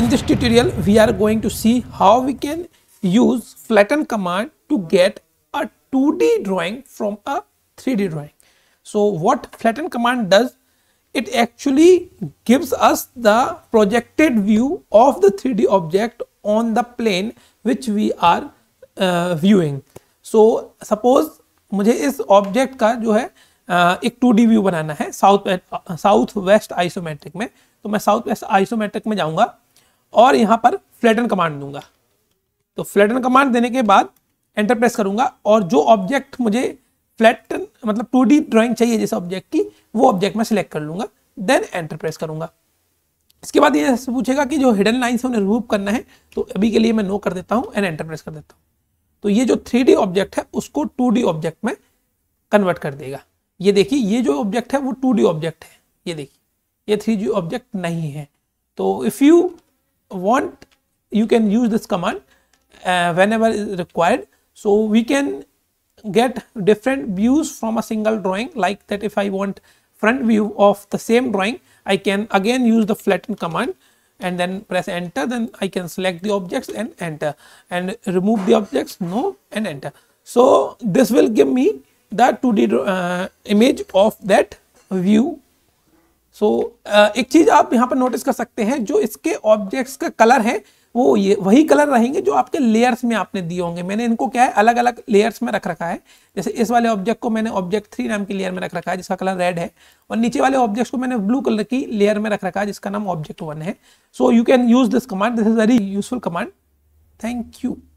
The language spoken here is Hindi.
In this tutorial, we are going to see how we can use flatten command to get a 2D drawing from a 3D drawing. So what flatten command does, it actually gives us the projected view of the 3D object on the plane which we are uh, viewing. So suppose mujhe is object ka jo hai uh, ek 2D view banana hai south uh, south west isometric mein तो मैं साउथ वेस्ट आइसोमेट्रिक में जाऊंगा और यहां पर फ्लैटन कमांड दूंगा तो फ्लैटन कमांड देने के बाद एंटर प्रेस करूंगा और जो ऑब्जेक्ट मुझे फ्लैटन मतलब टू डी ड्रॉइंग चाहिए जैसे ऑब्जेक्ट की वो ऑब्जेक्ट मैं सिलेक्ट कर लूंगा देन एंटर प्रेस करूंगा इसके बाद ये पूछेगा कि जो हिडन लाइन है उन्हें रिमूव करना है तो अभी के लिए मैं नो कर देता हूं एंड एंटर प्रेस कर देता हूँ तो ये जो थ्री ऑब्जेक्ट है उसको टू ऑब्जेक्ट में कन्वर्ट कर देगा ये देखिए ये जो ऑब्जेक्ट है वो टू ऑब्जेक्ट है ये देखिए ये थ्री ऑब्जेक्ट नहीं है तो if you want you can use this command uh, whenever is required. So we can get different views from a single drawing like that if I want front view of the same drawing I can again use the flatten command and then press enter then I can select the objects and enter and remove the objects no and enter. So this will give me the 2D uh, image of that view so so, uh, एक चीज आप यहाँ पर नोटिस कर सकते हैं जो इसके ऑब्जेक्ट्स का कलर है वो ये वही कलर रहेंगे जो आपके लेयर्स में आपने दिए होंगे मैंने इनको क्या है अलग अलग लेयर्स में रख रखा है जैसे इस वाले ऑब्जेक्ट को मैंने ऑब्जेक्ट थ्री नाम की लेयर में रख रखा है जिसका कलर रेड है और नीचे वाले ऑब्जेक्ट को मैंने ब्लू कलर की लेयर में रख रखा है जिसका नाम ऑब्जेक्ट वन है so you can use this command this is very useful command thank you